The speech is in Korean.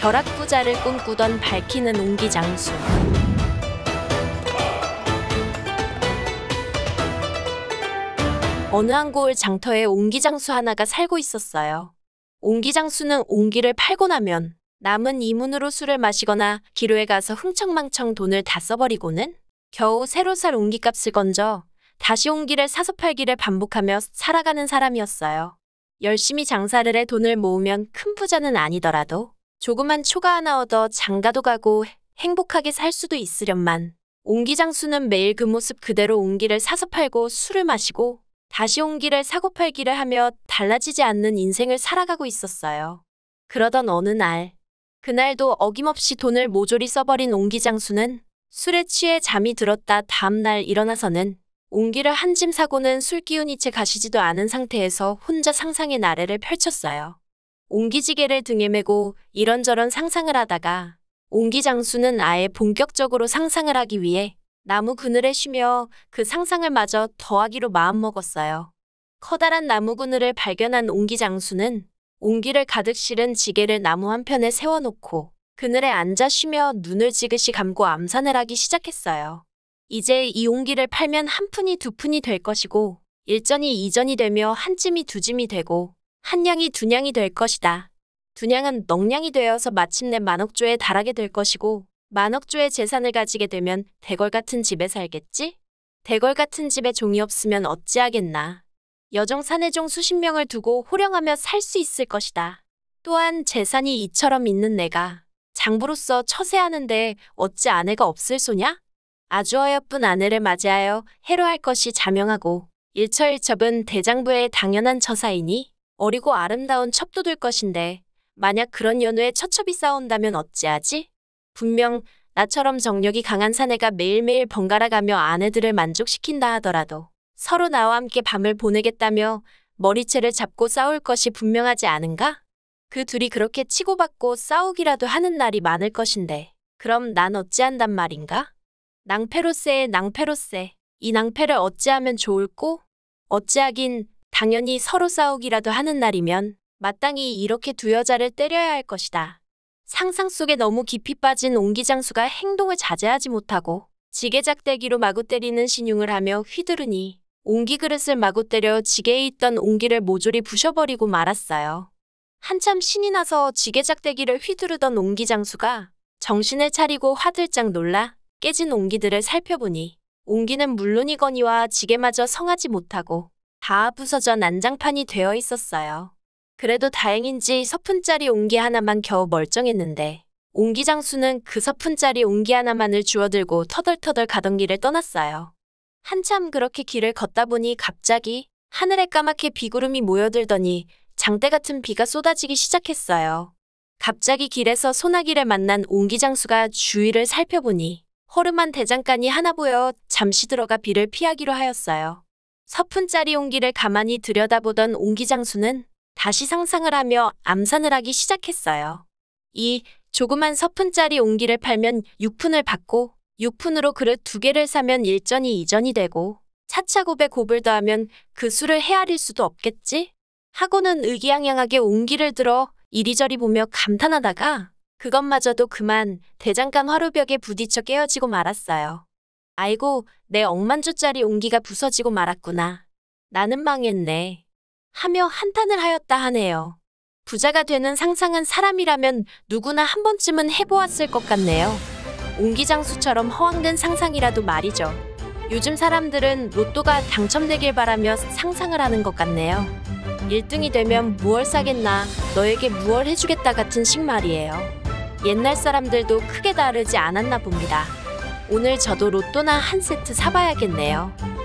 벼락부자를 꿈꾸던 밝히는 옹기장수. 어느 한 고을 장터에 옹기장수 하나가 살고 있었어요. 옹기장수는 옹기를 팔고 나면 남은 이문으로 술을 마시거나 기로에 가서 흥청망청 돈을 다 써버리고는 겨우 새로 살 옹기값을 건져 다시 옹기를 사서 팔기를 반복하며 살아가는 사람이었어요. 열심히 장사를 해 돈을 모으면 큰 부자는 아니더라도 조그만 초가 하나 얻어 장가도 가고 행복하게 살 수도 있으련만 옹기 장수는 매일 그 모습 그대로 옹기를 사서 팔고 술을 마시고 다시 옹기를 사고 팔기를 하며 달라지지 않는 인생을 살아가고 있었어요. 그러던 어느 날 그날도 어김없이 돈을 모조리 써버린 옹기 장수는 술에 취해 잠이 들었다 다음날 일어나서는 옹기를 한 짐 사고는 술 기운이 채 가시지도 않은 상태에서 혼자 상상의 나래를 펼쳤어요. 옹기지개를 등에 메고 이런저런 상상을 하다가 옹기장수는 아예 본격적으로 상상을 하기 위해 나무 그늘에 쉬며 그 상상을 마저 더하기로 마음먹었어요. 커다란 나무 그늘을 발견한 옹기장수는 옹기를 가득 실은 지게를 나무 한편에 세워놓고 그늘에 앉아 쉬며 눈을 지그시 감고 암산을 하기 시작했어요. 이제 이 옹기를 팔면 한 푼이 두 푼이 될 것이고 일전이 이전이 되며 한쯤이두 찜이 되고 한 냥이 두 냥이 될 것이다. 두 냥은 넉냥이 되어서 마침내 만억조에 달하게 될 것이고 만억조의 재산을 가지게 되면 대궐 같은 집에 살겠지? 대궐 같은 집에 종이 없으면 어찌하겠나. 여종 사내종 수십 명을 두고 호령하며 살 수 있을 것이다. 또한 재산이 이처럼 있는 내가 장부로서 처세하는데 어찌 아내가 없을 소냐? 아주 어여쁜 아내를 맞이하여 해로할 것이 자명하고 일처일첩은 대장부의 당연한 처사이니 어리고 아름다운 첩도 될 것인데 만약 그런 연우에 처첩이 싸운다면 어찌하지? 분명 나처럼 정력이 강한 사내가 매일매일 번갈아가며 아내들을 만족시킨다 하더라도 서로 나와 함께 밤을 보내겠다며 머리채를 잡고 싸울 것이 분명하지 않은가? 그 둘이 그렇게 치고받고 싸우기라도 하는 날이 많을 것인데 그럼 난 어찌한단 말인가? 낭패로세의 낭패로세 이 낭패를 어찌하면 좋을꼬? 어찌하긴 당연히 서로 싸우기라도 하는 날이면 마땅히 이렇게 두 여자를 때려야 할 것이다. 상상 속에 너무 깊이 빠진 옹기장수가 행동을 자제하지 못하고 지게작대기로 마구 때리는 신용을 하며 휘두르니 옹기 그릇을 마구 때려 지게에 있던 옹기를 모조리 부셔버리고 말았어요. 한참 신이 나서 지게작대기를 휘두르던 옹기 장수가 정신을 차리고 화들짝 놀라 깨진 옹기들을 살펴보니 옹기는 물론이거니와 지게마저 성하지 못하고 다 부서져 난장판이 되어 있었어요. 그래도 다행인지 서푼짜리 옹기 하나만 겨우 멀쩡했는데 옹기 장수는 그 서푼짜리 옹기 하나만을 주워들고 터덜터덜 가던 길을 떠났어요. 한참 그렇게 길을 걷다 보니 갑자기 하늘에 까맣게 비구름이 모여들더니 장대 같은 비가 쏟아지기 시작했어요. 갑자기 길에서 소나기를 만난 옹기 장수가 주위를 살펴보니 허름한 대장간이 하나 보여 잠시 들어가 비를 피하기로 하였어요. 서푼짜리 옹기를 가만히 들여다보던 옹기 장수는 다시 상상을 하며 암산을 하기 시작했어요. 이 조그만 서푼짜리 옹기를 팔면 6푼을 받고 6푼으로 그릇 두 개를 사면 일전이 이전이 되고 차차 곱에 곱을 더하면 그 수를 헤아릴 수도 없겠지? 하고는 의기양양하게 옹기를 들어 이리저리 보며 감탄하다가 그것마저도 그만 대장간 화로벽에 부딪혀 깨어지고 말았어요. 아이고, 내 억만주짜리 온기가 부서지고 말았구나. 나는 망했네. 하며 한탄을 하였다 하네요. 부자가 되는 상상은 사람이라면 누구나 한 번쯤은 해보았을 것 같네요. 옹기장수처럼 허황된 상상이라도 말이죠. 요즘 사람들은 로또가 당첨되길 바라며 상상을 하는 것 같네요. 1등이 되면 무얼 사겠나, 너에게 무얼 해주겠다 같은 식 말이에요. 옛날 사람들도 크게 다르지 않았나 봅니다. 오늘 저도 로또나 한 세트 사봐야겠네요.